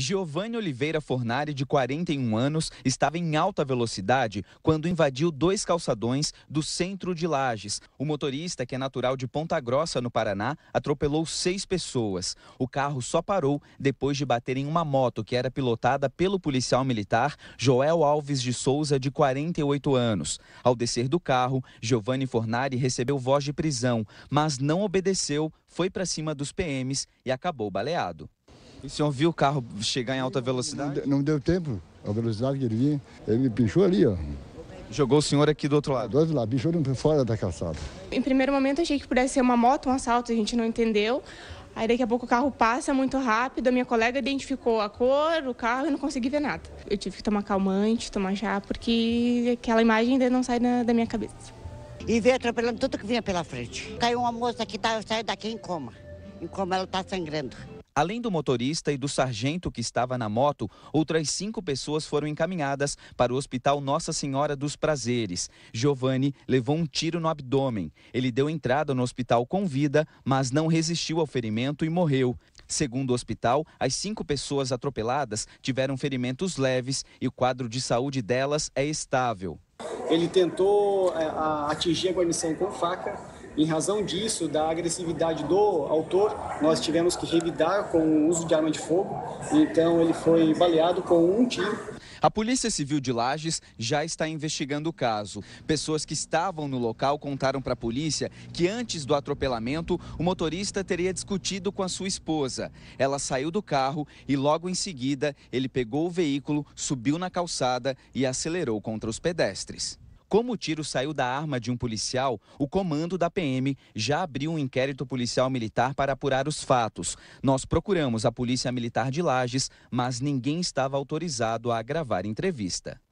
Giovanni Oliveira Fornari, de 41 anos, estava em alta velocidade quando invadiu dois calçadões do centro de Lages. O motorista, que é natural de Ponta Grossa, no Paraná, atropelou seis pessoas. O carro só parou depois de bater em uma moto que era pilotada pelo policial militar Joel Alves de Souza, de 48 anos. Ao descer do carro, Giovanni Fornari recebeu voz de prisão, mas não obedeceu, foi para cima dos PMs e acabou baleado. E o senhor viu o carro chegar em alta velocidade? Não, não deu tempo. A velocidade que ele vinha, ele me pinchou ali, ó. Jogou o senhor aqui do outro lado? Do outro lado, bicho fora da calçada. Em primeiro momento achei que pudesse ser uma moto, um assalto, a gente não entendeu. Aí daqui a pouco o carro passa muito rápido, a minha colega identificou a cor, o carro e não consegui ver nada. Eu tive que tomar calmante, tomar chá, porque aquela imagem ainda não sai na, da minha cabeça. E veio atropelando tudo que vinha pela frente. Caiu uma moça que tá, saiu daqui em coma. Em coma ela está sangrando. Além do motorista e do sargento que estava na moto, outras cinco pessoas foram encaminhadas para o Hospital Nossa Senhora dos Prazeres. Giovanni levou um tiro no abdômen. Ele deu entrada no hospital com vida, mas não resistiu ao ferimento e morreu. Segundo o hospital, as cinco pessoas atropeladas tiveram ferimentos leves e o quadro de saúde delas é estável. Ele tentou é, atingir a guarnição com faca em razão disso, da agressividade do autor, nós tivemos que revidar com o uso de arma de fogo, então ele foi baleado com um tiro. A Polícia Civil de Lages já está investigando o caso. Pessoas que estavam no local contaram para a polícia que antes do atropelamento, o motorista teria discutido com a sua esposa. Ela saiu do carro e logo em seguida ele pegou o veículo, subiu na calçada e acelerou contra os pedestres como o tiro saiu da arma de um policial, o comando da PM já abriu um inquérito policial militar para apurar os fatos. Nós procuramos a Polícia Militar de Lages, mas ninguém estava autorizado a gravar entrevista.